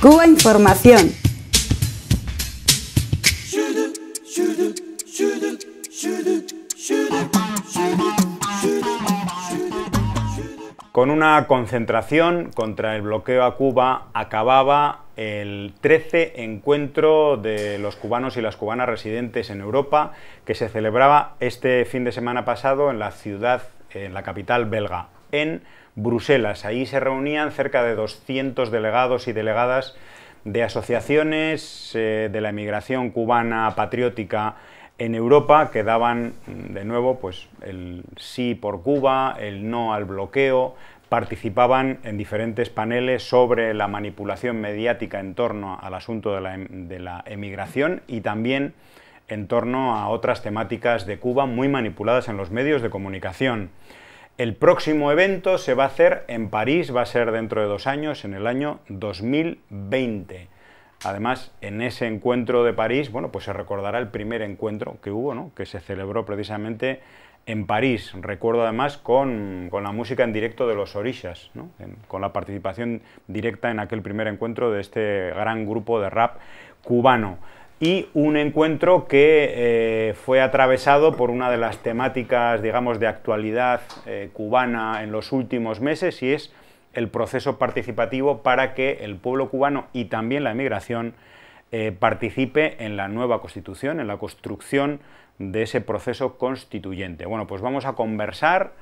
Cuba Información. Con una concentración contra el bloqueo a Cuba acababa el 13 encuentro de los cubanos y las cubanas residentes en Europa que se celebraba este fin de semana pasado en la ciudad, en la capital belga, en Bruselas. Ahí se reunían cerca de 200 delegados y delegadas de asociaciones eh, de la emigración cubana patriótica en Europa que daban mm, de nuevo pues el sí por Cuba, el no al bloqueo, participaban en diferentes paneles sobre la manipulación mediática en torno al asunto de la, em, de la, emigración y también en torno a otras temáticas de Cuba muy manipuladas en los medios de comunicación. El próximo evento se va a hacer en París, va a ser dentro de dos años, en el año 2020. Además, en ese encuentro de París, bueno, pues se recordará el primer encuentro que hubo, ¿no? Que se celebró precisamente en París. Recuerdo además con, la música en directo de los Orishas, ¿no? con la participación directa en aquel primer encuentro de este gran grupo de rap cubano y un encuentro que eh, fue atravesado por una de las temáticas, digamos, de actualidad eh, cubana en los últimos meses y es el proceso participativo para que el pueblo cubano y también la emigración eh, participe en la nueva constitución, en la construcción de ese proceso constituyente. Bueno, pues vamos a conversar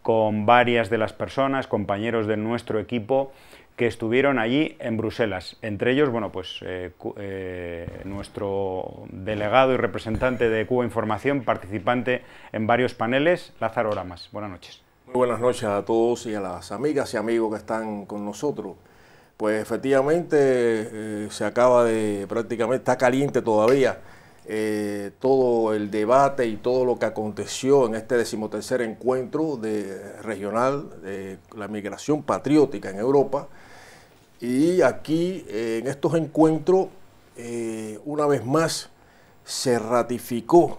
con varias de las personas, compañeros de nuestro equipo, que estuvieron allí en Bruselas. Entre ellos, bueno, pues eh, eh, nuestro delegado y representante de Cuba Información, participante en varios paneles, Lázaro Ramas, Buenas noches. Muy buenas noches a todos y a las amigas y amigos que están con nosotros. Pues efectivamente eh, se acaba de, prácticamente está caliente todavía todo el debate y todo lo que aconteció en este decimotercer encuentro de, regional de la migración patriótica en Europa, y aquí, eh, en estos encuentros, eh, una vez más, se ratificó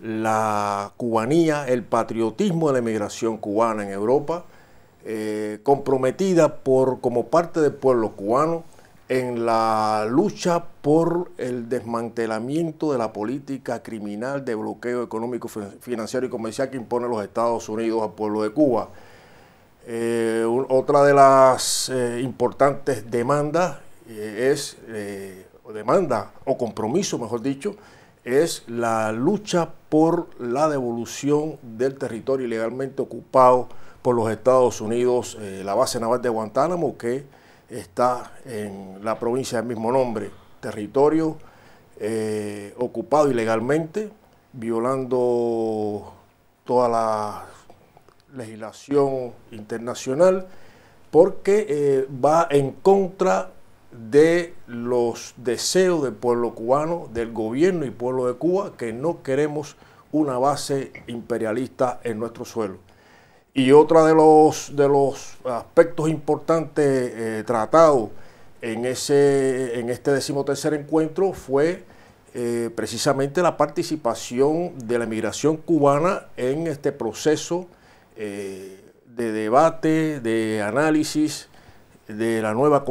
la cubanía, el patriotismo de la emigración cubana en Europa, eh, comprometida por, como parte del pueblo cubano en la lucha por el desmantelamiento de la política criminal de bloqueo económico, financiero y comercial que impone los Estados Unidos al pueblo de Cuba. Eh, otra de las eh, importantes demandas eh, es, demanda o compromiso, mejor dicho, es la lucha por la devolución del territorio ilegalmente ocupado por los Estados Unidos, la base naval de Guantánamo, que está en la provincia del mismo nombre, territorio ocupado ilegalmente, violando todas las legislación internacional porque eh, va en contra de los deseos del pueblo cubano, del gobierno y pueblo de Cuba, que no queremos una base imperialista en nuestro suelo. Y otro de los, de los aspectos importantes eh, tratados en, en este decimotercer encuentro fue eh, precisamente la participación de la emigración cubana en este proceso eh, de debate, de análisis de la nueva,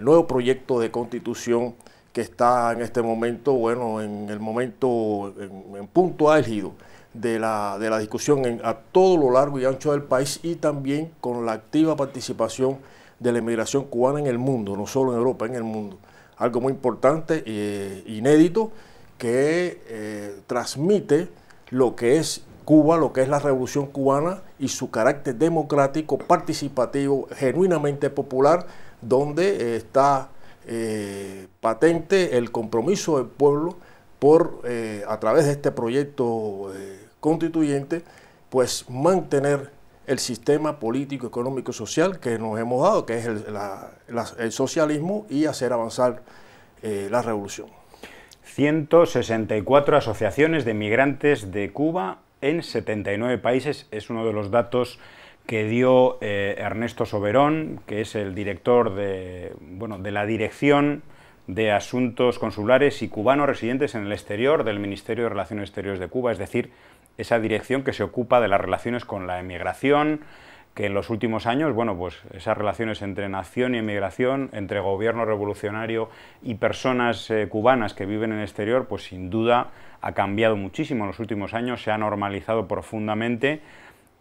nuevo proyecto de constitución que está en este momento, bueno, en el momento, en, punto álgido de la, de la discusión a todo lo largo y ancho del país y también con la activa participación de la inmigración cubana en el mundo, no solo en Europa, en el mundo. Algo muy importante, e inédito, que eh, transmite lo que es Cuba, lo que es la revolución cubana y su carácter democrático, participativo, genuinamente popular, donde eh, está eh, patente el compromiso del pueblo por, eh, a través de este proyecto constituyente, pues mantener el sistema político, económico y social que nos hemos dado, que es el socialismo, y hacer avanzar la revolución. 164 asociaciones de migrantes de Cuba en 79 países. Es uno de los datos que dio eh, Ernesto Soberón, que es el director de, bueno, de la Dirección de Asuntos Consulares y Cubanos Residentes en el Exterior del Ministerio de Relaciones Exteriores de Cuba, es decir, esa dirección que se ocupa de las relaciones con la emigración, que en los últimos años, bueno, pues esas relaciones entre nación y emigración, entre gobierno revolucionario y personas eh, cubanas que viven en el exterior, pues sin duda ha cambiado muchísimo en los últimos años, se ha normalizado profundamente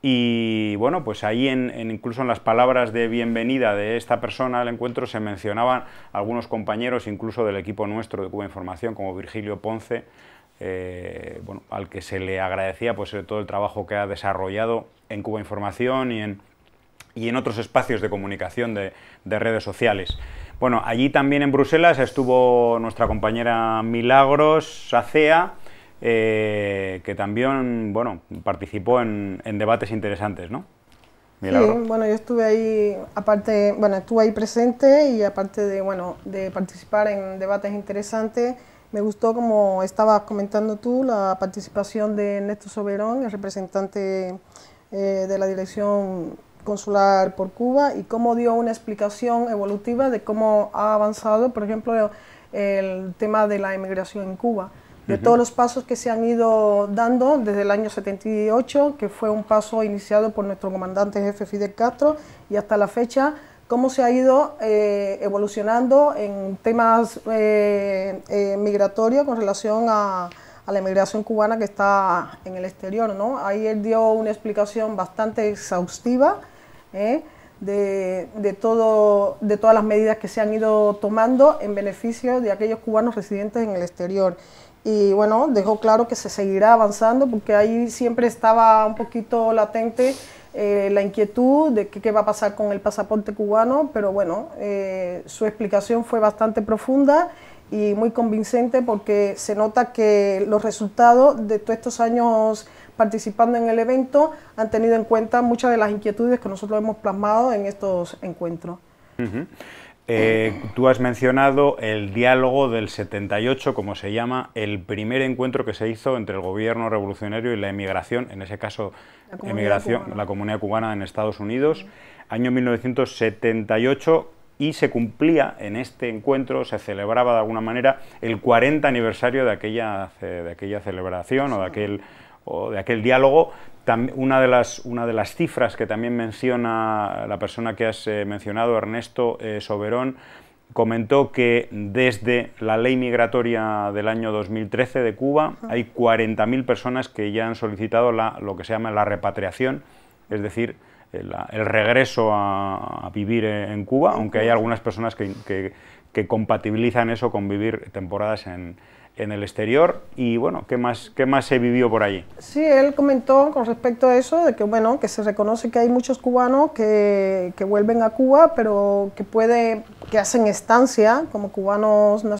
y bueno, pues ahí en, incluso en las palabras de bienvenida de esta persona al encuentro se mencionaban algunos compañeros, incluso del equipo nuestro de Cuba Información, como Virgilio Ponce, eh, al que se le agradecía pues, todo el trabajo que ha desarrollado en Cuba Información y en, y en otros espacios de comunicación de, redes sociales. Bueno, allí también en Bruselas estuvo nuestra compañera Milagros Sacea, eh, que también bueno, participó en, debates interesantes, ¿no? Sí, bueno, yo estuve ahí, aparte, bueno, estuve ahí presente y aparte de, bueno, de participar en debates interesantes, me gustó, como estabas comentando tú, la participación de Ernesto Soberón, el representante eh, de la Dirección consular por Cuba y cómo dio una explicación evolutiva de cómo ha avanzado, por ejemplo, el tema de la emigración en Cuba, de todos los pasos que se han ido dando desde el año 78, que fue un paso iniciado por nuestro comandante jefe Fidel Castro, y hasta la fecha, cómo se ha ido eh, evolucionando en temas eh, eh, migratorios con relación a, la emigración cubana que está en el exterior, Ahí él dio una explicación bastante exhaustiva ¿eh? de, todo, de todas las medidas que se han ido tomando en beneficio de aquellos cubanos residentes en el exterior. Y bueno, dejó claro que se seguirá avanzando porque ahí siempre estaba un poquito latente eh, la inquietud de qué va a pasar con el pasaporte cubano, pero bueno, eh, su explicación fue bastante profunda y muy convincente porque se nota que los resultados de todos estos años participando en el evento han tenido en cuenta muchas de las inquietudes que nosotros hemos plasmado en estos encuentros. Eh, tú has mencionado el diálogo del 78, como se llama, el primer encuentro que se hizo entre el gobierno revolucionario y la emigración, en ese caso, la comunidad, emigración, cubana. La comunidad cubana en Estados Unidos, año 1978 y se cumplía en este encuentro, se celebraba de alguna manera el 40 aniversario de aquella, de aquella celebración o de aquel o de aquel diálogo, una de, las, una de las cifras que también menciona la persona que has eh, mencionado, Ernesto eh, Soberón, comentó que desde la ley migratoria del año 2013 de Cuba hay 40.000 personas que ya han solicitado lo que se llama la repatriación, es decir, eh, el, regreso a, vivir en Cuba, aunque hay algunas personas que, que compatibilizan eso con vivir temporadas en, en el exterior y bueno, ¿qué más, qué más se vivió por allí? Sí, él comentó con respecto a eso, de que bueno, que se reconoce que hay muchos cubanos que, que vuelven a Cuba, pero que puede, que hacen estancia como cubanos